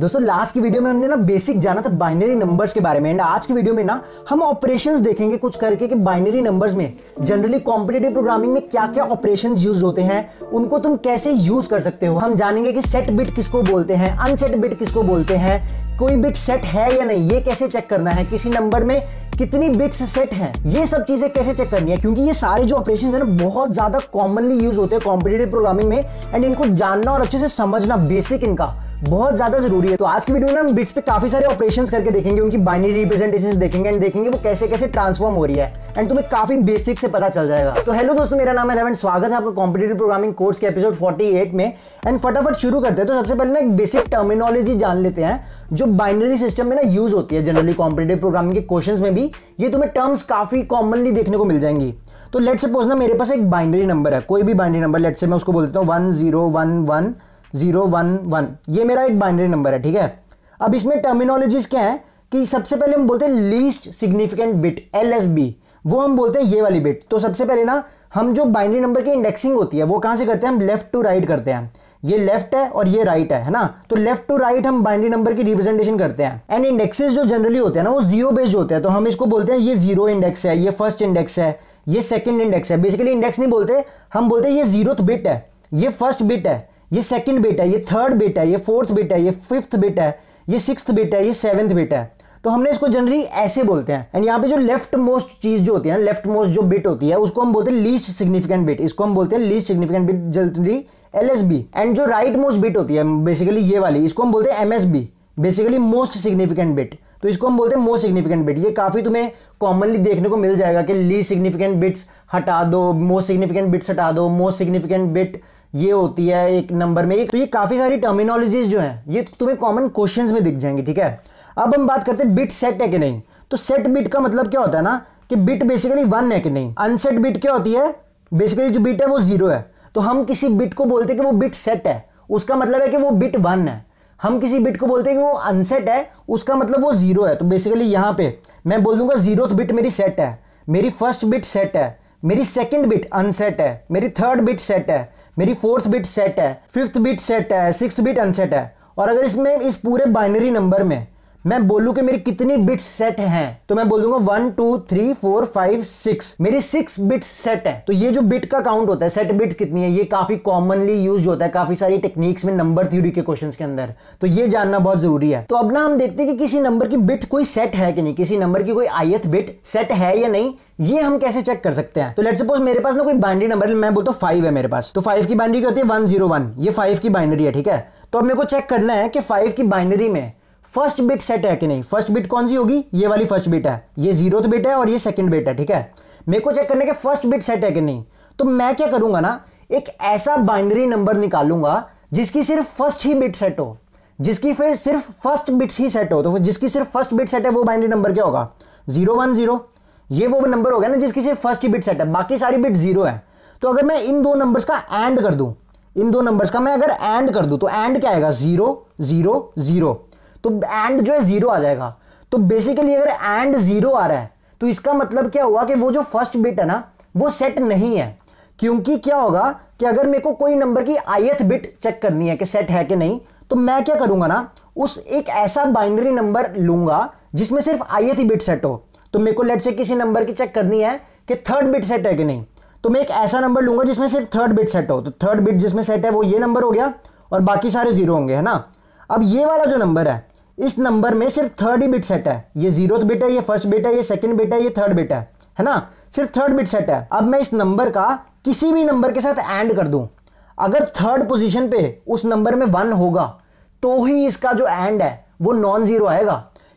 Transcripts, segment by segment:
दोस्तों लास्ट की वीडियो में हमने ना बेसिक जाना था बाइनरी नंबर्स के बारे में एंड आज की वीडियो में ना हम ऑपरेशंस देखेंगे कुछ करके कि बाइनरी नंबर्स में जनरली कॉम्पिटेटिव प्रोग्रामिंग में क्या क्या ऑपरेशंस यूज होते हैं उनको तुम कैसे यूज कर सकते हो हम जानेंगे कि सेट बिट किसको बोलते हैं अनसेट बिट किसको बोलते हैं कोई बिट सेट है या नहीं ये कैसे चेक करना है किसी नंबर में कितनी बिट्स सेट हैं ये सब चीजें कैसे चेक करनी है क्योंकि ये सारे जो ऑपरेशन है ना बहुत ज्यादा कॉमनली यूज होते हैं कॉम्पिटेटिव प्रोग्रामिंग में एंड इनको जानना और अच्छे से समझना बेसिक इनका बहुत ज्यादा जरूरी है तो आज की वीडियो में हम बिट्स पे काफी सारे ऑपरेशंस करके देखेंगे उनकी बाइनरी रिप्रेजेंटेशन देखेंगे एंड देखेंगे वो कैसे कैसे ट्रांसफॉर्म हो रही है एंड तुम्हें काफी बेसिक से पता चल जाएगा तो हेलो दोस्तों मेरा नाम है रवन स्वागत है आपका कॉम्पिटेटिव प्रोग्रामिंग कोर्स के एपिसोड फोर्टी में एंड फटाफट शुरू करते हैं तो सबसे पहले ना एक बेसिक टर्मिनोलॉजी जान लेते हैं जो बाइनरी सिस्टम में ना यूज होती है जनरली कॉम्पिटेटिव प्रोग्रामिंग के क्वेश्चन में भी ये तुम्हें टर्म्स काफी कॉमनली देखने को मिल जाएंगी तो लेट सपोज ना मेरे पास एक बाइनरी नंबर है कोई भी बाइनरी नंबर लेट से मैं उसको बोल देता हूँ one zero one one zero one one ये मेरा एक बाइनरी नंबर है ठीक है अब इसमें टर्मिनोलॉजीज क्या है कि सबसे पहले हम बोलते हैं least significant bit L S B वो हम बोलते हैं ये वाली बिट तो सबसे पहले ना हम जो बाइनरी नंबर की इंडेक्सिंग होती है वो कहां से करते हैं हम लेफ्ट टू राइट करते हैं ये लेफ्ट है और ये राइट है है ना तो लेफ्ट टू राइट हम बाइनरी नंबर की रिप्रेजेंटेशन करते हैं एंड इंडेक्सेस जो जनरली होते हैं ना वो जीरो बेस्ड होते हैं तो हम इसको बोलते हैं ये जीरो इंडेक्स है ये फर्स्ट इंडेक्स है ये सेकंड इंडेक्स है बेसिकली इंडेक्स नहीं बोलते हम बोलते हैं ये जीरो बिट है ये फर्स्ट बिट है ये सेकंड बेटा है ये थर्ड बेटा है ये फोर्थ बेटा है ये फिफ्थ बेटा है ये सिक्स बेटा है ये सेवन्थ बेटा है तो हमने इसको जनरली ऐसे बोलते हैं एंड यहाँ पे जो लेफ्ट मोस्ट चीज जो होती है ना लेफ्ट मोस्ट जो बिट होती है उसको हम बोलते हैं लीस्ट सिग्निफिकेंट बिट इसको हम बोलते हैं लीस्ट सिग्निफिकेंट बिट जल्दी एल एस बी एंड जो राइट मोस्ट बिट होती है बेसिकली ये वाली इसको हम बोलते हैं M S B basically most significant bit तो इसको हम बोलते हैं मोस्ट सिग्निफिकेंट बिट ये काफ़ी तुम्हें कॉमनली देखने को मिल जाएगा कि लीस्ट सिग्निफिकेंट बिट्स हटा दो मोस्ट सिग्निफिकेंट बिट्स हटा दो मोस्ट सिग्निफिकेंट बिट ये होती है एक नंबर में एक तो ये काफ़ी सारी टर्मिनोलॉजीज जो है ये तुम्हें कॉमन क्वेश्चंस में दिख जाएंगे ठीक है अब हम बात करते हैं बिट सेट है कि नहीं तो सेट बिट का मतलब क्या होता है ना कि बिट बेसिकली वन है कि नहीं अनसेट बिट क्या होती है बेसिकली जो बिट है वो जीरो है तो हम किसी बिट को बोलते हैं कि वो बिट सेट है उसका मतलब है कि वो बिट वन है हम किसी बिट को बोलते हैं कि वो अनसेट है उसका मतलब वो जीरो है तो बेसिकली यहां पे मैं बोल दूंगा जीरो बिट मेरी सेट है मेरी फर्स्ट बिट सेट है मेरी सेकंड बिट अनसेट है मेरी थर्ड बिट सेट है मेरी फोर्थ बिट सेट है फिफ्थ बिट सेट है सिक्स बिट अनसेट है और अगर इसमें इस पूरे बाइनरी नंबर में मैं बोलूं कि मेरी कितनी बिट्स सेट हैं तो मैं बोल दूंगा one two three four five six मेरी सिक्स बिट्स सेट है तो ये जो बिट का काउंट होता है सेट बिट कितनी है ये काफी कॉमनली यूज होता है काफी सारी टेक्निक्स में नंबर थ्योरी के क्वेश्चन के अंदर तो ये जानना बहुत जरूरी है तो अब ना हम देखते हैं कि किसी नंबर की बिट कोई सेट है कि नहीं किसी नंबर की कोई आयत बिट सेट है या नहीं ये हम कैसे चेक कर सकते हैं तो लेट सपोज मेरे पास ना कोई बाइनरी नंबर मैं बोलता हूँ फाइव है मेरे पास तो फाइव की बाइनरी क्या होती है वन जीरो वन ये फाइव की बाइनरी है ठीक है तो अब मेरे को चेक करना है कि फाइव की बाइनरी में फर्स्ट बिट सेट है कि नहीं फर्स्ट बिट कौन सी होगी ये वाली फर्स्ट बिट है ये जीरो बिट है और ये सेकंड बिट है ठीक है मेरे को चेक करने के फर्स्ट बिट सेट है कि नहीं तो मैं क्या करूंगा ना एक ऐसा बाइनरी नंबर निकालूंगा जिसकी सिर्फ फर्स्ट ही बिट सेट हो जिसकी फिर सिर्फ फर्स्ट बिट्स ही सेट हो तो जिसकी सिर्फ फर्स्ट बिट सेट है वो बाइनरी नंबर क्या होगा जीरो वन जीरो ये वो नंबर होगा ना जिसकी सिर्फ फर्स्ट ही बिट सेट है बाकी सारी बिट जीरो है तो अगर मैं इन दो नंबर्स का एंड कर दूं इन दो नंबर्स का मैं अगर एंड कर दूं तो एंड क्या आएगा जीरो जीरो जीरो तो एंड जो है जीरो आ जाएगा तो बेसिकली अगर एंड जीरो आ रहा है तो इसका मतलब क्या हुआ कि वो जो फर्स्ट बिट है ना वो सेट नहीं है क्योंकि क्या होगा कि अगर मेरे को कोई नंबर की आईएथ बिट चेक करनी है कि सेट है कि नहीं तो मैं क्या करूंगा ना उस एक ऐसा बाइनरी नंबर लूंगा जिसमें सिर्फ आईएथ बिट सेट हो तो मेरे को लेट से किसी नंबर की चेक करनी है कि थर्ड बिट सेट है कि नहीं तो मैं एक ऐसा नंबर लूंगा जिसमें सिर्फ थर्ड बिट सेट हो तो थर्ड बिट जिसमें सेट है वो ये नंबर हो गया और बाकी सारे जीरो होंगे है ना अब ये वाला जो नंबर है इस नंबर में सिर्फ थर्ड ही बिट सेट है ये जीरो बिट है ये फर्स्ट बिट है ये सेकंड बिट है ये थर्ड बिट है है ना सिर्फ थर्ड बिट सेट है अब मैं इस नंबर का किसी भी नंबर के साथ एंड कर दूं अगर थर्ड पोजीशन पे उस नंबर में वन होगा तो ही इसका जो एंड है वो नॉन जीरो आएगा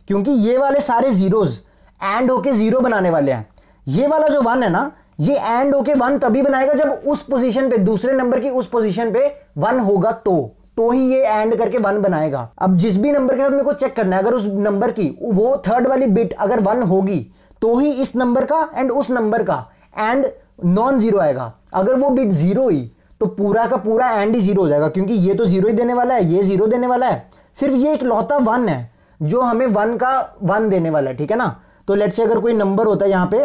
क्योंकि ये वाले सारे जीरोज एंड होके जीरो बनाने वाले हैं ये वाला जो वन है ना ये एंड होके वन तभी बनाएगा जब उस पोजीशन पे दूसरे नंबर की उस पोजीशन पे वन होगा तो तो ही ये एंड करके वन बनाएगा अब जिस भी नंबर के साथ मेरे को चेक करना है अगर उस नंबर की वो थर्ड वाली बिट अगर वन होगी तो ही इस नंबर का एंड उस नंबर का एंड नॉन जीरो आएगा अगर वो बिट जीरो ही तो पूरा का पूरा एंड ही जीरो हो जाएगा क्योंकि ये तो जीरो ही देने वाला है ये जीरो देने वाला है सिर्फ ये एक लौता वन है जो हमें वन का वन देने वाला है ठीक है ना तो लेट से अगर कोई नंबर होता है यहाँ पे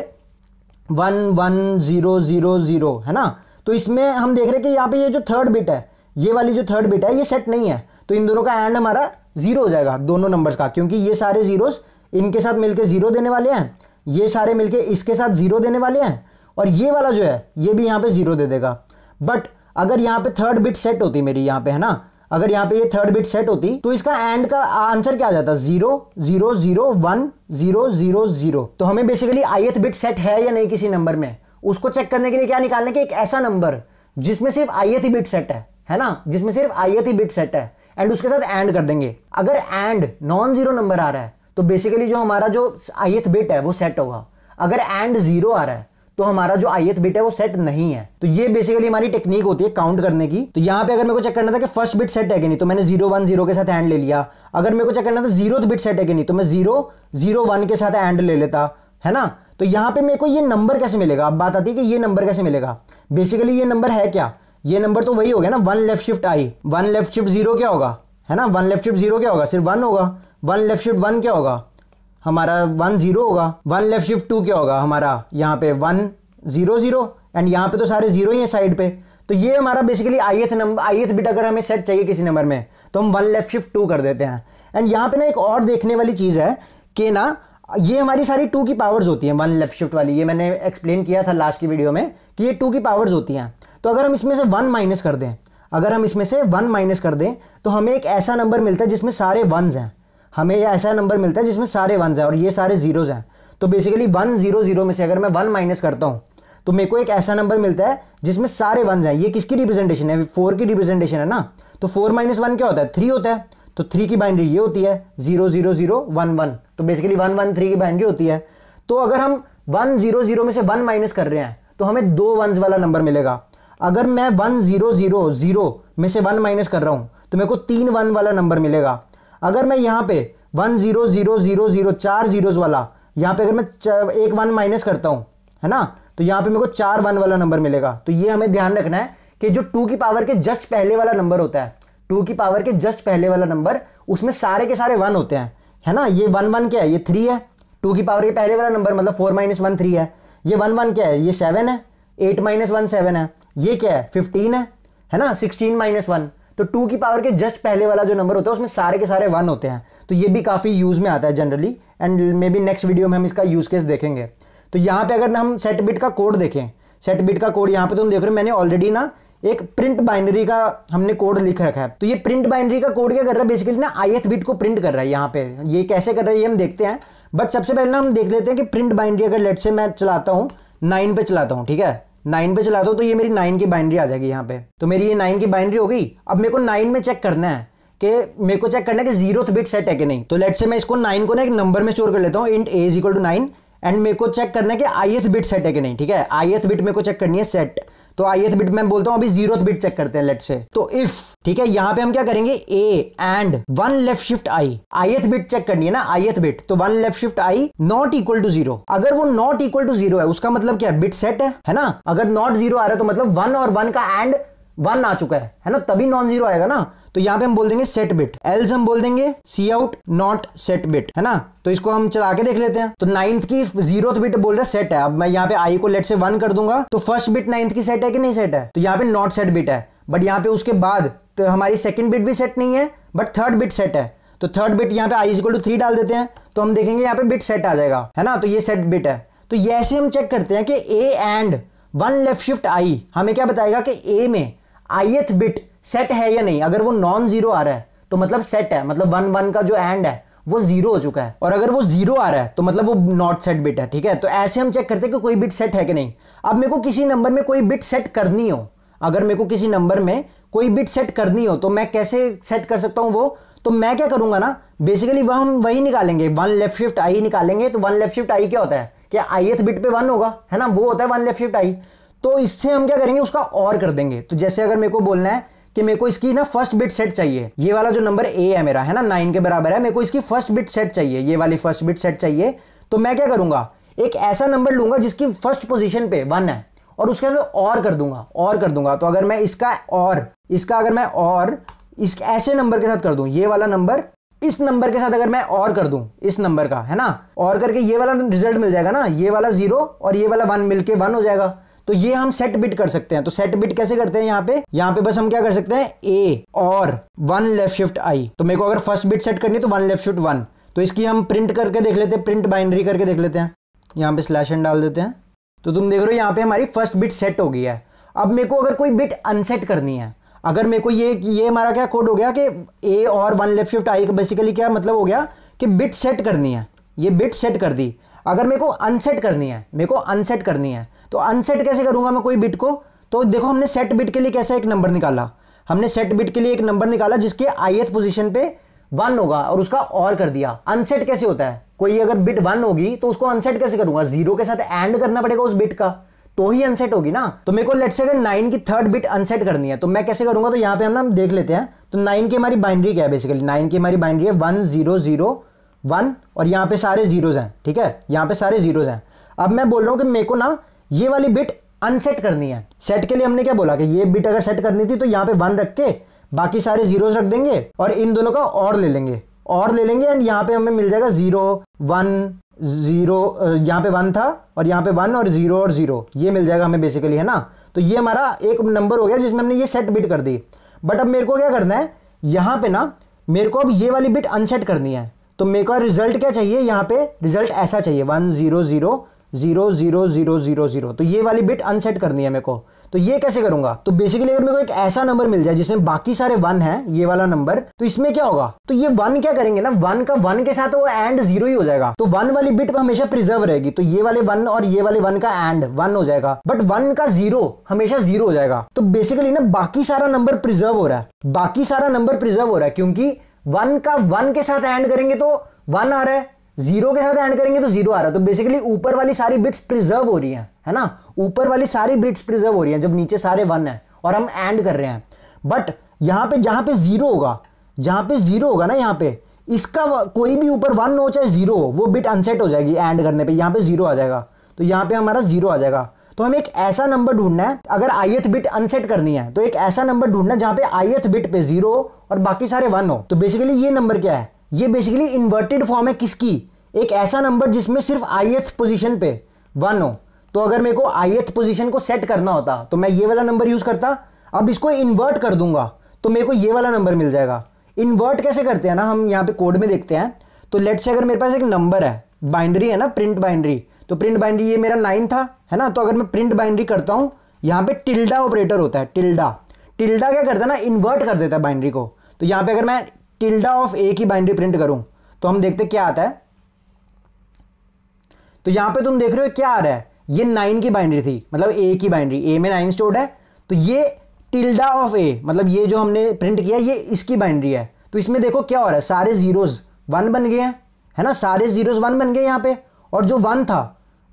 one one zero zero zero है ना तो इसमें हम देख रहे हैं कि यहाँ पे ये जो थर्ड बिट है ये वाली जो थर्ड बिट है ये सेट नहीं है तो इन दोनों का एंड हमारा जीरो हो जाएगा दोनों नंबर्स का क्योंकि ये सारे जीरोस इनके साथ मिलके जीरो देने वाले हैं ये सारे मिलके इसके साथ जीरो देने वाले हैं और ये वाला जो है ये भी यहाँ पे जीरो दे देगा बट अगर यहाँ पे थर्ड बिट सेट होती मेरी यहाँ पे है ना अगर यहाँ पे ये थर्ड बिट सेट होती तो इसका एंड का आंसर क्या आ जाता zero zero zero one zero zero zero तो हमें बेसिकली एथ बिट सेट है या नहीं किसी नंबर में उसको चेक करने के लिए क्या निकालने के एक ऐसा नंबर जिसमें सिर्फ आई एथ बिट सेट है है ना जिसमें सिर्फ आयत ही बिट सेट है एंड उसके साथ एंड कर देंगे अगर एंड नॉन जीरो नंबर आ रहा है तो बेसिकली जो हमारा जो आई एथ बिट है वो सेट होगा अगर एंड जीरो आ रहा है तो हमारा जो आई एथ बिट है वो सेट नहीं है तो ये बेसिकली हमारी टेक्निक होती है काउंट करने की तो यहाँ पे अगर मेरे को चेक करना था कि फर्स्ट बिट सेट है कि नहीं तो मैंने जीरो वन जीरो के साथ एंड ले लिया अगर मेरे को चेक करना था जीरो बिट सेट है कि नहीं तो मैं जीरो जीरो वन के साथ एंड ले लेता है ना तो यहाँ पे मेरे को ये नंबर कैसे मिलेगा अब बात आती है कि ये नंबर कैसे मिलेगा बेसिकली ये नंबर है क्या ये नंबर तो वही हो गया ना one left shift I one left shift zero क्या होगा है ना वन लेफ्ट शिफ्ट जीरो क्या होगा सिर्फ वन होगा वन लेफ्ट शिफ्ट वन क्या होगा हमारा वन जीरो होगा वन लेफ्ट शिफ्ट टू क्या होगा हमारा यहाँ पे वन जीरो जीरो एंड यहाँ पे तो सारे जीरो ही हैं साइड पे तो ये हमारा बेसिकली आई एथ नंबर आई एथ बिट अगर हमें सेट चाहिए किसी नंबर में तो हम वन लेफ्ट शिफ्ट टू कर देते हैं एंड यहाँ पे ना एक और देखने वाली चीज़ है कि ना ये हमारी सारी टू की पावर्स होती हैं वन लेफ्ट शिफ्ट वाली ये मैंने एक्सप्लेन किया था लास्ट की वीडियो में कि ये टू की पावर्स होती हैं तो अगर हम इसमें से वन माइनस कर दें अगर हम इसमें से वन माइनस कर दें तो हमें एक ऐसा नंबर मिलता है जिसमें सारे वनज हैं हमें ऐसा नंबर मिलता है जिसमें सारे वनज हैं और ये सारे जीरोज़ हैं तो बेसिकली वन जीरो जीरो में से अगर मैं वन माइनस करता हूँ तो मेरे को एक ऐसा नंबर मिलता है जिसमें सारे वन हैं ये किसकी रिप्रेजेंटेशन है फोर की रिप्रेजेंटेशन है ना तो फोर माइनस वन क्या होता है थ्री होता है तो थ्री की बाइंड्री ये होती है zero zero zero one one तो बेसिकली वन वन थ्री की बाइंड्री होती है तो अगर हम वन जीरो जीरो में से वन माइनस कर रहे हैं तो हमें दो वन वाला नंबर मिलेगा अगर मैं वन ज़ीरो ज़ीरो ज़ीरो में से वन माइनस कर रहा हूँ तो मेरे को तीन वन वाला नंबर मिलेगा अगर मैं यहाँ पे one zero zero zero zero चार जीरोज़ वाला यहाँ पे अगर मैं एक वन माइनस करता हूँ है ना तो यहाँ पे मेरे को चार वन वाला नंबर मिलेगा तो ये हमें ध्यान रखना है कि जो टू की पावर के जस्ट पहले वाला नंबर होता है टू की पावर के जस्ट पहले वाला नंबर उसमें सारे के सारे वन होते हैं है ना ये वन वन क्या है ये थ्री है टू की पावर के पहले वाला नंबर मतलब फोर माइनस वन थ्री है ये वन वन क्या है ये सेवन है एट माइनस वन सेवन है ये क्या है फिफ्टीन है है ना सिक्सटीन माइनस वन तो टू की पावर के जस्ट पहले वाला जो नंबर होता है उसमें सारे के सारे वन होते हैं तो ये भी काफ़ी यूज़ में आता है generally and maybe next video में हम इसका यूज़ केस देखेंगे तो यहाँ पे अगर हम सेट बिट का कोड देखें सेट बिट का कोड यहाँ पे तुम देख रहे हो मैंने ऑलरेडी ना एक प्रिंट बाइनरी का हमने कोड लिख रखा है तो ये प्रिंट बाइनरी का कोड क्या कर रहा है बेसिकली ना आई बिट को प्रिंट कर रहा है यहाँ पे ये कैसे कर रहा है ये हम देखते हैं बट सबसे पहले ना हम देख लेते हैं कि प्रिंट बाइनरी अगर लेट से मैं चलाता हूँ नाइन पे चलाता हूँ ठीक है नाइन पे चलाता हूँ तो ये मेरी नाइन की बाइंड्री आ जाएगी यहाँ पे तो मेरी ये नाइन की बाइंड्री हो गई अब मेरे को नाइन में चेक करना है कि मेरे को चेक करना है कि जीरो बिट सेट है कि नहीं तो लेट से मैं इसको नाइन को ना एक नंबर में स्टोर कर लेता हूँ int a is equal to nine and मेरे को चेक करना है कि एथ बिट सेट है कि नहीं ठीक है आईएथ बिट मेरे को चेक करनी है सेट तो आइएथ बिट तो में बोलता हूं अभी जीरो बिट चेक करते हैं लेट से तो इफ ठीक है यहां पे हम क्या करेंगे a and one left shift i ith bit check करनी है ना एथ बिट तो one left shift i not equal to zero अगर वो नॉट इक्वल टू जीरो है उसका मतलब क्या है बिट सेट है है ना अगर नॉट जीरो आ रहा है तो मतलब वन और वन का एंड वन आ चुका है है ना तभी नॉन जीरो आएगा ना तो यहाँ पे हम बोल देंगे सेट बिट एल्स हम बोल देंगे cout not set bit है ना तो इसको हम चला के देख लेते हैं तो नाइन्थ की जीरो बिट बोल रहा सेट है अब मैं यहाँ पे आई को लेट से वन कर दूंगा तो फर्स्ट बिट नाइन्थ की सेट है कि नहीं सेट है तो यहाँ पे नॉट सेट बिट है बट यहाँ पे उसके बाद तो हमारी सेकंड बिट भी सेट नहीं है बट थर्ड बिट सेट है तो थर्ड बिट यहाँ पे आई इजिकल टू थ्री डाल देते हैं तो हम देखेंगे यहाँ पे बिट सेट आ जाएगा है ना तो ये सेट बिट है तो ये ऐसे हम चेक करते हैं कि a and one left shift i हमें क्या बताएगा कि ए में ith बिट सेट है या नहीं अगर वो नॉन जीरो आ रहा है तो मतलब सेट है मतलब वन वन का जो एंड है वो जीरो हो चुका है और अगर वो जीरो आ रहा है तो मतलब वो नॉट सेट बिट है ठीक है तो ऐसे हम चेक करते हैं कि कोई बिट सेट है कि नहीं अब मेरे को किसी नंबर में कोई बिट सेट करनी हो अगर मेरे को किसी नंबर में कोई बिट सेट करनी हो तो मैं कैसे सेट कर सकता हूँ वो तो मैं क्या करूंगा ना बेसिकली वह हम वही निकालेंगे वन लेफ्ट शिफ्ट आई निकालेंगे तो वन लेफ्ट शिफ्ट आई क्या होता है कि आईएथ बिट पे वन होगा है ना वो होता है वन लेफ्ट शिफ्ट आई तो इससे हम क्या करेंगे उसका और कर देंगे तो जैसे अगर मेरे को बोलना है कि मेरे को इसकी ना फर्स्ट बिट सेट चाहिए ये वाला जो नंबर ए है मेरा है ना नाइन के बराबर है मेरे को इसकी फर्स्ट बिट सेट चाहिए ये वाली फर्स्ट बिट सेट चाहिए तो मैं क्या करूंगा एक ऐसा नंबर लूंगा जिसकी फर्स्ट पोजिशन पे वन है और उसके अंदर और कर दूंगा और कर दूंगा तो अगर मैं इसका और इसका अगर मैं और इस ऐसे नंबर के साथ कर दूं ये वाला नंबर इस नंबर के साथ अगर मैं और कर दूं इस नंबर का है ना और करके ये वाला रिजल्ट मिल जाएगा ना ये वाला जीरो और ये वाला वन मिलके वन हो जाएगा तो ये हम सेट बिट कर सकते हैं तो सेट बिट कैसे करते हैं यहाँ पे यहाँ पे बस हम क्या कर सकते हैं ए और वन लेफ्ट शिफ्ट आई तो मेरे को अगर फर्स्ट बिट सेट करनी है तो वन लेफ्ट शिफ्ट वन तो इसकी हम प्रिंट करके देख लेते हैं प्रिंट बाइनरी करके देख लेते हैं यहाँ पे स्लैश एंड डाल देते हैं तो तुम देख रहे हो यहाँ पे हमारी फर्स्ट बिट सेट हो गई है अब मेरे को अगर कोई बिट अनसेट करनी है अगर मेरे को ये ये हमारा क्या कोड हो गया कि ए और one left shift i basically क्या मतलब हो गया कि बिट सेट करनी है ये बिट सेट कर दी अगर मेरे को अनसेट करनी है मेरे को अनसेट करनी है तो अनसेट कैसे करूंगा मैं कोई बिट को तो देखो हमने सेट बिट के लिए कैसा एक नंबर निकाला हमने सेट बिट के लिए एक नंबर निकाला जिसके आईएथ पोजीशन पे वन होगा और उसका और कर दिया अनसेट कैसे होता है कोई अगर बिट वन होगी तो उसको अनसेट कैसे करूंगा जीरो के साथ एंड करना पड़ेगा उस बिट का तो ही अनसेट होगी ना तो मेरे को लेट से अगर नाइन की थर्ड बिट अनसेट करनी है तो मैं कैसे करूंगा तो यहाँ पे हम ना हम देख लेते हैं तो नाइन की हमारी बाइंड्री क्या है बेसिकली नाइन की हमारी बाइंड्री है वन जीरो जीरो वन और यहाँ पे सारे जीरोज़ हैं ठीक है यहाँ पे सारे जीरोज़ हैं अब मैं बोल रहा हूँ कि मेरे को ना ये वाली बिट अनसेट करनी है सेट के लिए हमने क्या बोला कि ये बिट अगर सेट करनी थी तो यहाँ पे वन रख के बाकी सारे जीरोज़ रख देंगे और इन दोनों का और ले लेंगे और ले लेंगे एंड यहाँ पे हमें मिल जाएगा ज़ीरो वन ज़ीरो यहाँ पे वन था और यहाँ पे वन और ज़ीरो और ज़ीरो ये मिल जाएगा हमें बेसिकली है ना तो ये हमारा एक नंबर हो गया जिसमें हमने ये सेट बिट कर दी बट अब मेरे को क्या करना है यहाँ पे ना मेरे को अब ये वाली बिट अनसेट करनी है तो मेरे को रिजल्ट क्या चाहिए यहाँ पे रिजल्ट ऐसा चाहिए one zero zero zero zero zero zero zero तो ये वाली बिट अनसेट करनी है मेरे को तो ये कैसे करूंगा तो बेसिकली अगर मेरे को एक ऐसा नंबर मिल जाए जिसमें बाकी सारे वन है ये वाला नंबर तो इसमें क्या होगा तो ये वन क्या करेंगे ना वन का वन के साथ वो एंड जीरो ही हो जाएगा तो वन वाली बिट हमेशा प्रिजर्व रहेगी तो ये वाले वन और ये वाले वन का एंड वन हो जाएगा बट वन का जीरो हमेशा जीरो हो जाएगा तो बेसिकली ना बाकी सारा नंबर प्रिजर्व हो रहा है बाकी सारा नंबर प्रिजर्व हो रहा है क्योंकि वन का वन के साथ एंड करेंगे तो वन आ रहा है जीरो के साथ एंड करेंगे तो जीरो आ रहा है तो बेसिकली ऊपर वाली सारी बिट्स प्रिजर्व हो रही हैं है ना ऊपर वाली सारी बिट्स प्रिजर्व हो रही हैं जब नीचे सारे वन है और हम एंड कर रहे हैं बट यहां पे जहां पे जीरो होगा जहां पे जीरो होगा ना यहाँ पे इसका कोई भी ऊपर वन हो चाहे जीरो हो वो बिट अनसेट हो जाएगी एंड करने पे यहां पे जीरो आ जाएगा तो यहां पे हमारा जीरो आ जाएगा तो हमें एक ऐसा नंबर ढूंढना है अगर आई एथ बिट अनसेट करनी है तो एक ऐसा नंबर ढूंढना जहां पे एथ बिट पे जीरो और बाकी सारे वन हो तो बेसिकली ये नंबर क्या है ये बेसिकली इन्वर्टेड फॉर्म है किसकी एक ऐसा नंबर जिसमें सिर्फ आई एथ पोजिशन पे वन हो तो अगर मेरे को एथ पोजिशन को सेट करना होता तो मैं ये वाला नंबर यूज करता अब इसको इन्वर्ट कर दूंगा तो मेरे को ये वाला नंबर मिल जाएगा इन्वर्ट कैसे करते हैं ना हम यहाँ पे कोड में देखते हैं तो लेट से अगर मेरे पास एक नंबर है बाइंड्री है ना प्रिंट बाइंड्री तो प्रिंट बाइनरी ये मेरा नाइन था है ना तो अगर मैं प्रिंट बाइनरी करता हूँ यहाँ पे टिल्डा ऑपरेटर होता है टिल्डा टिल्डा क्या करता है ना इन्वर्ट कर देता है बाइनरी को तो यहाँ पे अगर मैं टिल्डा ऑफ ए की बाइनरी प्रिंट करूँ तो हम देखते क्या आता है तो यहाँ पे तुम देख रहे हो क्या आ रहा है ये नाइन की बाइंड्री थी मतलब ए की बाइंड्री ए में नाइन स्टोर्ड है तो ये टिल्डा ऑफ ए मतलब ये जो हमने प्रिंट किया ये इसकी बाइंड्री है तो इसमें देखो क्या हो रहा है सारे जीरोज वन बन गए हैं है ना सारे जीरोज वन बन गए यहाँ पे और जो वन था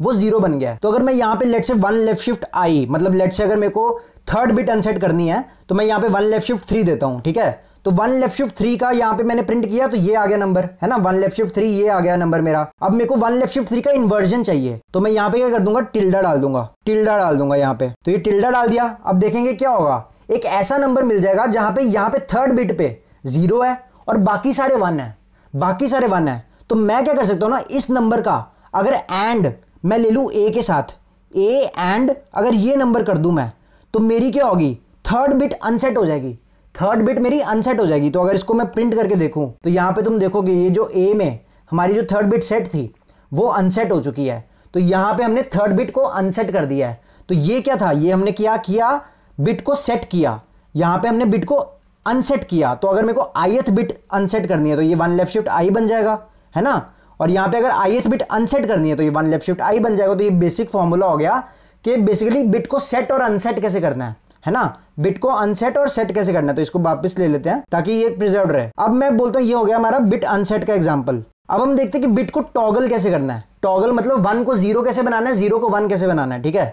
वो जीरो बन गया तो अगर मैं यहाँ पे लेट से वन लेफ्ट शिफ्ट आई मतलब लेट से अगर मेरे को थर्ड बिट अनसेट करनी है तो मैं यहाँ पे वन लेफ्ट शिफ्ट थ्री देता हूँ ठीक है तो वन लेफ्ट शिफ्ट थ्री का यहाँ पे मैंने प्रिंट किया तो ये आ गया नंबर है ना वन लेफ्ट शिफ्ट थ्री ये आ गया नंबर मेरा अब मेरे को वन लेफ्ट शिफ्ट थ्री का इन्वर्जन चाहिए तो मैं यहाँ पे क्या कर दूंगा टिल्डा डाल दूंगा टिल्डा डाल दूंगा यहाँ पे तो ये टिल्डा डाल दिया अब देखेंगे क्या होगा एक ऐसा नंबर मिल जाएगा जहां पे यहाँ पे थर्ड बिट पे जीरो है और बाकी सारे वन है बाकी सारे वन है तो मैं क्या कर सकता हूँ ना इस नंबर का अगर एंड मैं ले लूँ ए के साथ ए एंड अगर ये नंबर कर दूँ मैं तो मेरी क्या होगी थर्ड बिट अनसेट हो जाएगी थर्ड बिट मेरी अनसेट हो जाएगी तो अगर इसको मैं प्रिंट करके देखूँ तो यहाँ पे तुम देखोगे ये जो ए में हमारी जो थर्ड बिट सेट थी वो अनसेट हो चुकी है तो यहाँ पे हमने थर्ड बिट को अनसेट कर दिया है तो ये क्या था ये हमने क्या किया बिट को सेट किया यहाँ पे हमने बिट को अनसेट किया तो अगर मेरे को आईथ बिट अनसेट करनी है तो ये वन लेफ्ट शिफ्ट आई बन जाएगा है ना और यहाँ पे अगर आई बिट अनसेट करनी है तो ये वन लेफ्ट शिफ्ट आई बन जाएगा तो ये बेसिक फॉर्मूला हो गया कि बेसिकली बिट को सेट और अनसेट कैसे करना है है ना बिट को अनसेट और सेट कैसे करना है तो इसको वापस ले लेते हैं ताकि ये प्रिजर्व रहे अब मैं बोलता हूँ ये हो गया हमारा बिट अनसेट का एग्जाम्पल अब हम देखते हैं कि बिट को टॉगल कैसे करना है टॉगल मतलब वन को जीरो कैसे बनाना है जीरो को वन कैसे बनाना है ठीक है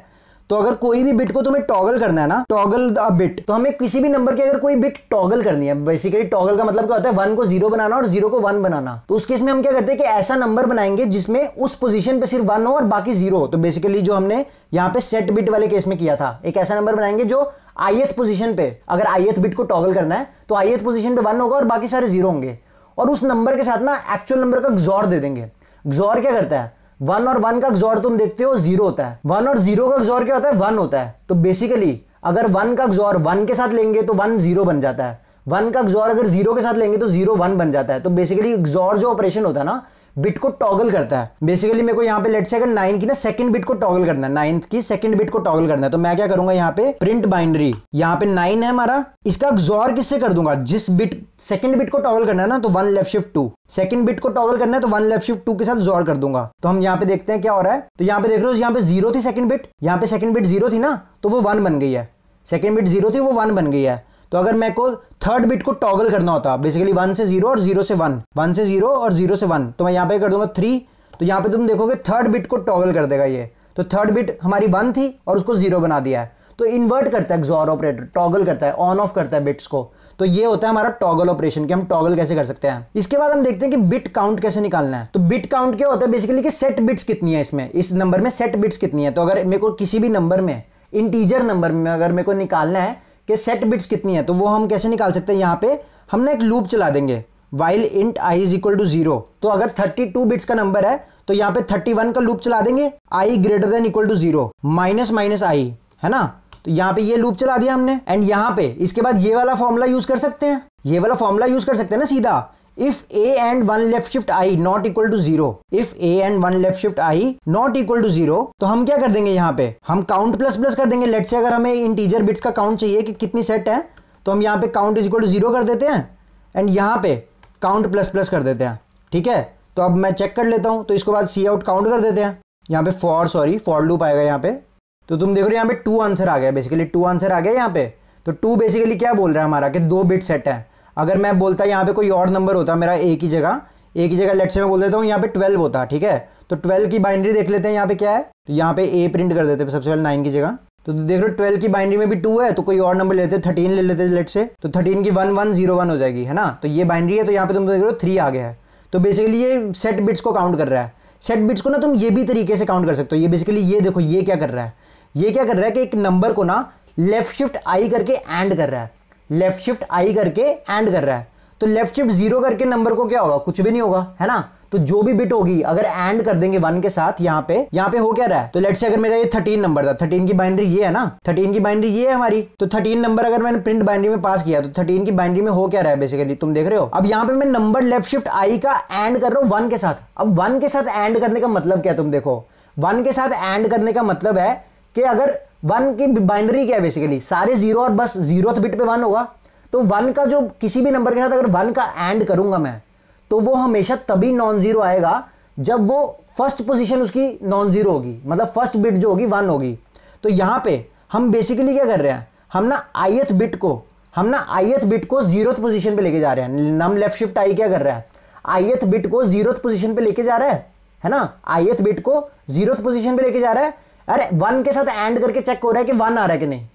तो अगर कोई भी बिट को तुम्हें टॉगल करना है ना टॉगल अ बिट तो हमें किसी भी नंबर की अगर कोई बिट टॉगल करनी है बेसिकली टॉगल का मतलब क्या होता है वन को जीरो बनाना और जीरो को वन बनाना तो उस केस में हम क्या करते हैं कि ऐसा नंबर बनाएंगे जिसमें उस पोजीशन पे सिर्फ वन हो और बाकी जीरो हो तो बेसिकली जो हमने यहाँ पे सेट बिट वाले केस में किया था एक ऐसा नंबर बनाएंगे जो आईएथ पोजिशन पे अगर आईएथ बिट को टॉगल करना है तो आईएथ पोजिशन पे वन होगा और बाकी सारे जीरो होंगे और उस नंबर के साथ ना एक्चुअल नंबर का जोर दे देंगे जोर क्या करता है वन और वन का जोर तुम देखते हो जीरो होता है वन और जीरो का जोर क्या होता है वन होता है तो बेसिकली अगर वन का जोर वन के साथ लेंगे तो वन जीरो बन जाता है वन का जोर अगर जीरो के साथ लेंगे तो जीरो वन बन जाता है तो बेसिकली जोर जो ऑपरेशन होता है ना बिट को टॉगल करता है बेसिकली मेरे को यहाँ पे लेट से अगर नाइन की ना सेकंड बिट को टॉगल करना है नाइन्थ की सेकंड बिट को टॉगल करना है तो मैं क्या करूंगा यहाँ पे प्रिंट बाइंड्री यहाँ पे नाइन है हमारा इसका जोर किससे कर दूंगा जिस बिट सेकंड बिट को टॉगल करना है ना तो one left shift two second bit को टॉगल करना है तो वन लेफ्ट शिफ्ट टू के साथ जोर कर दूंगा तो हम यहाँ पे देखते हैं क्या हो रहा है तो यहाँ पे देख रहे हो यहाँ पे जीरो थी सेकंड बिट यहाँ पे सेकंड बिट जीरो थी ना तो वो वन बन गई है सेकंड बिट जीरो थी वो वन बन गई है तो अगर मैं को थर्ड बिट को टॉगल करना होता बेसिकली वन से जीरो और जीरो से वन वन से जीरो और जीरो से वन तो मैं यहाँ पे कर दूंगा थ्री तो यहाँ पे तुम देखोगे थर्ड बिट को टॉगल कर देगा ये तो थर्ड बिट हमारी वन थी और उसको जीरो बना दिया है तो इन्वर्ट करता है एक्सॉर ऑपरेटर टॉगल करता है ऑन ऑफ करता है बिट्स को तो ये होता है हमारा टॉगल ऑपरेशन कि हम टॉगल कैसे कर सकते हैं इसके बाद हम देखते हैं कि बिट काउंट कैसे निकालना है तो बिट काउंट क्या होता है बेसिकली कि सेट बिट्स कितनी है इसमें इस नंबर में सेट बिट्स कितनी है तो अगर मेरे को किसी भी नंबर में इंटीजर नंबर में अगर मेरे को निकालना है कि सेट बिट्स कितनी है तो वो हम कैसे निकाल सकते हैं यहाँ पे हम ना एक लूप चला देंगे while int i is equal to zero तो अगर थर्टी टू बिट्स का नंबर है तो यहाँ पे थर्टी वन का लूप चला देंगे i greater than equal to zero minus minus i है ना तो यहाँ पे ये लूप चला दिया हमने एंड यहाँ पे इसके बाद ये वाला फॉर्मूला यूज कर सकते हैं ये वाला फॉर्मूला यूज कर सकते हैं ना सीधा if a and one left shift i not equal to zero if a and one left shift i not equal to zero तो हम क्या कर देंगे यहाँ पे हम काउंट प्लस प्लस कर देंगे लेट से अगर हमें इंटीजर बिट्स का काउंट चाहिए कि कितनी सेट है तो हम यहाँ पे count is equal to zero कर देते हैं एंड यहाँ पे काउंट प्लस प्लस कर देते हैं ठीक है तो अब मैं चेक कर लेता हूँ तो इसके बाद सी आउट काउंट कर देते हैं यहाँ पे फॉर सॉरी फॉर लूप आएगा यहाँ पे तो तुम देख रहे हो यहाँ पे टू आंसर आ गया बेसिकली टू आंसर आ गया यहाँ पे तो टू बेसिकली क्या बोल रहा है हमारा कि दो बिट सेट है अगर मैं बोलता यहाँ पे कोई और नंबर होता मेरा ए की जगह ए की जगह लेट से मैं बोल देता हूँ यहाँ पे ट्वेल्व होता ठीक है तो ट्वेल्व की बाइंड्री देख लेते हैं यहाँ पे क्या है तो यहाँ पे ए प्रिंट कर देते सबसे पहले नाइन की जगह तो देख लो ट्वेल्व की बाइंड्री में भी टू है तो कोई और नंबर लेते थर्टीन ले लेते लेट से तो थर्टीन की वन वन जीरो वन हो जाएगी है ना तो ये बाइंड्री है तो यहाँ पे तुम देख रहे हो थ्री आ गया है तो बेसिकली ये सेट बिट्स को काउंट कर रहा है सेट बिट्स को ना तुम ये भी तरीके से काउंट कर सकते हो ये बेसिकली ये देखो ये क्या कर रहा है ये क्या कर रहा है कि एक नंबर को ना लेफ्ट शिफ्ट आई करके एंड कर रहा है लेफ्ट शिफ्ट आई करके एंड कर रहा है तो लेफ्ट शिफ्ट जीरो करके नंबर को क्या होगा कुछ भी नहीं होगा है ना तो जो भी बिट होगी अगर एंड कर देंगे वन के साथ यहाँ पे यहाँ पे हो क्या रहा है तो लेट से अगर मेरा ये थर्टीन नंबर था थर्टीन की बाइंड्री ये है ना थर्टीन की बाइंड्री ये है हमारी तो थर्टीन नंबर अगर मैंने प्रिंट बाइंड्री में पास किया तो थर्टीन की बाइंड्री में हो क्या रहा है बेसिकली तुम देख रहे हो अब यहाँ पे मैं नंबर लेफ्ट शिफ्ट आई का एंड कर रहा हूँ वन के साथ अब वन के साथ एंड करने का मतलब क्या तुम देखो वन के साथ एंड करने का मतलब है कि अगर वन की बाइनरी क्या है बेसिकली सारे जीरो और बस जीरो बिट पे वन होगा तो वन का जो किसी भी नंबर के साथ अगर वन का एंड करूंगा मैं तो वो हमेशा तभी नॉन जीरो आएगा जब वो फर्स्ट पोजीशन उसकी नॉन जीरो होगी मतलब फर्स्ट बिट जो होगी वन होगी तो यहां पे हम बेसिकली क्या कर रहे हैं हम ना आयत बिट को हम ना आयत बिट को जीरो पोजिशन पर लेके जा रहे हैं नम लेफ्ट शिफ्ट आई क्या कर रहा है आयत बिट को जीरो पोजिशन पर लेके जा रहा है है ना आयत बिट को जीरो पोजिशन पर लेके जा रहा है अरे वन के साथ एंड करके चेक हो रहा है कि वन आ रहा है कि नहीं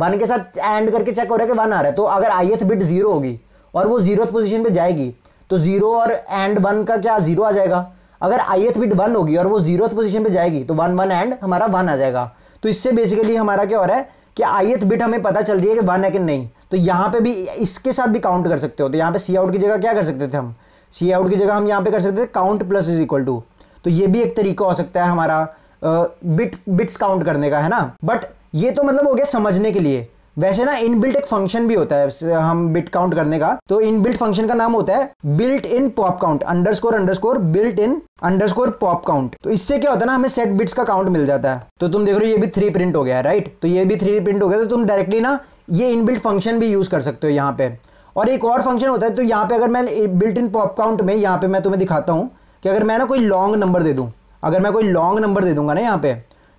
वन के साथ एंड करके चेक हो रहा है कि वन आ रहा है तो अगर आई एथ बिट जीरो होगी और वो जीरो पोजिशन पर जाएगी तो जीरो और एंड वन का क्या जीरो आ जाएगा अगर आई एथ बिट वन होगी और वो जीरो पोजिशन पर जाएगी तो वन वन एंड हमारा वन आ जाएगा तो इससे बेसिकली हमारा क्या हो रहा है कि आई एथ बिट हमें पता चल रही है कि वन है कि नहीं तो यहाँ पे भी इसके साथ भी काउंट कर सकते हो तो यहाँ पे सी आउट की जगह क्या कर सकते थे हम सी आउट की जगह हम यहाँ पे कर सकते थे count plus is equal to तो ये भी एक तरीका हो सकता है हमारा बिट बिट्स काउंट करने का है ना बट ये तो मतलब हो गया समझने के लिए वैसे ना इनबिल्ट एक फंक्शन भी होता है हम बिट काउंट करने का तो इनबिल्ट फंक्शन का नाम होता है built in pop count underscore underscore built in underscore pop count तो इससे क्या होता है ना हमें सेट बिट्स का काउंट मिल जाता है तो तुम देख रहे हो ये भी थ्री प्रिंट हो गया है राइट तो ये भी थ्री प्रिंट हो गया तो तुम डायरेक्टली ना ये इनबिल्ट फंक्शन भी यूज कर सकते हो यहाँ पे और एक और फंक्शन होता है तो यहाँ पे अगर मैं बिल्ट इन पॉप काउंट में यहाँ पे मैं तुम्हें दिखाता हूँ कि अगर मैं ना कोई लॉन्ग नंबर दे दूँ अगर मैं कोई लॉन्ग नंबर दे दूंगा ना यहाँ पे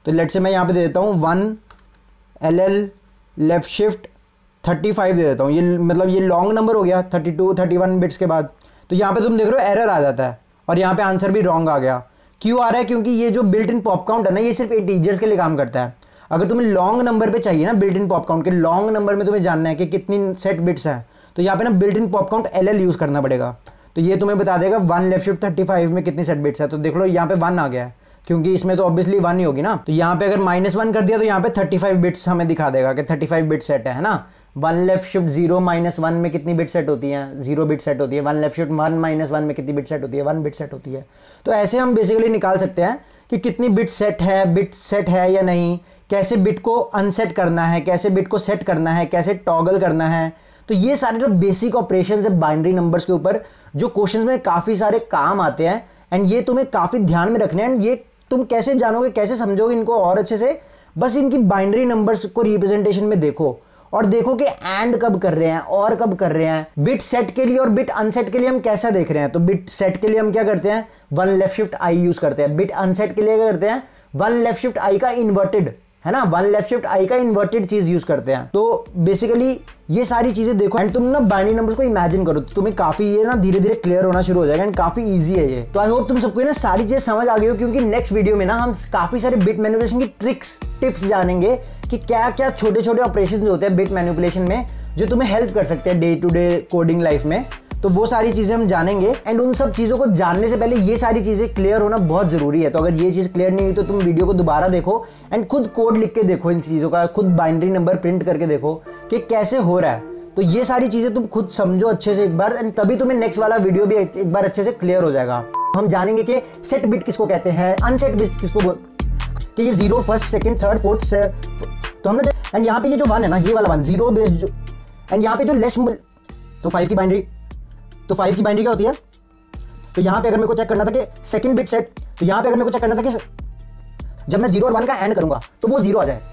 तो लेट से मैं यहाँ पे दे देता हूँ one L L left shift thirty five दे देता हूँ ये मतलब ये लॉन्ग नंबर हो गया thirty two thirty one bits के बाद तो यहाँ पे तुम देख रहे हो एरर आ जाता है और यहाँ पे आंसर भी रॉन्ग आ गया क्यों आ रहा है क्योंकि ये जो बिल्ट इन पॉप काउंट है ना ये सिर्फ इंटीजर्स के लिए काम करता है अगर तुम्हें लॉन्ग नंबर पे चाहिए ना बिल्ट इन पॉप काउंट के लॉन्ग नंबर में तुम्हें जानना है कि कितनी सेट बिट्स हैं तो यहाँ पे ना built in pop count L use करना पड़ेगा तो ये तुम्हें बता देगा one left shift thirty five में कितनी सेट बिट्स है तो देख लो यहाँ पे वन आ गया है क्योंकि इसमें तो ऑब्वियसली वन ही होगी ना तो यहाँ पे अगर माइनस वन कर दिया तो यहाँ पे थर्टी फाइव बिट्स हमें दिखा देगा कि थर्टी फाइव बिट सेट है ना one left shift zero minus one में कितनी बिट सेट होती है जीरो बिट सेट होती है one left shift one minus one में कितनी बिट सेट होती है वन बिट सेट होती है तो ऐसे हम बेसिकली निकाल सकते हैं कि कितनी बिट सेट है बिट सेट है या नहीं कैसे बिट को अनसेट करना है कैसे बिट को सेट करना है कैसे टॉगल करना है तो ये सारे जो बेसिक ऑपरेशन है बाइनरी नंबर्स के ऊपर जो क्वेश्चन में काफ़ी सारे काम आते हैं एंड ये तुम्हें काफ़ी ध्यान में रखने एंड ये तुम कैसे जानोगे कैसे समझोगे इनको और अच्छे से बस इनकी बाइनरी नंबर्स को रिप्रेजेंटेशन में देखो और देखो कि एंड कब कर रहे हैं और कब कर रहे हैं बिट सेट के लिए और बिट अनसेट के लिए हम कैसा देख रहे हैं तो बिट सेट के लिए हम क्या करते हैं one left shift i use करते हैं बिट अनसेट के लिए क्या करते हैं वन लेफ्ट शिफ्ट आई का इन्वर्टेड है ना वन लेफ्ट शिफ्ट आई का इन्वर्टेड चीज यूज करते हैं तो बेसिकली ये सारी चीजें देखो एंड तुम ना बाइनरी नंबर्स को इमेजिन करो तो तुम्हें काफी ये ना धीरे धीरे क्लियर होना शुरू हो जाएगा एंड काफी इजी है ये तो आई होप तुम सबको ना सारी चीजें समझ आ गई हो क्योंकि नेक्स्ट वीडियो में ना हम काफी सारे बिट मैनिपुलेशन की ट्रिक्स टिप्स जानेंगे कि क्या क्या छोटे छोटे ऑपरेशन होते हैं बिट मैनिपुलेशन में जो तुम्हें हेल्प कर सकते हैं day to day coding life में तो वो सारी चीज़ें हम जानेंगे एंड उन सब चीज़ों को जानने से पहले ये सारी चीज़ें क्लियर होना बहुत ज़रूरी है तो अगर ये चीज़ क्लियर नहीं हुई तो तुम वीडियो को दोबारा देखो एंड खुद कोड लिख के देखो इन चीज़ों का खुद बाइंड्री नंबर प्रिंट करके देखो कि कैसे हो रहा है तो ये सारी चीज़ें तुम खुद समझो अच्छे से एक बार एंड तभी तुम्हें नेक्स्ट वाला वीडियो भी एक बार अच्छे से क्लियर हो जाएगा हम जानेंगे कि सेट बिट किसको कहते हैं अनसेट बिट किसको कि ये zero first second third fourth तो हमने एंड यहाँ पे ये जो वन है ना ये वाला वन जीरो बेस्ड एंड यहाँ पे जो लेस तो फाइव की बाइंड्री तो फाइव की बाइंड्री क्या होती है तो यहाँ पर अगर मेरे को चेक करना था कि सेकंड बिट सेट तो यहाँ पर अगर मेरे को चेक करना था कि जब मैं जीरो और वन का एंड करूंगा तो वो जीरो आ जाए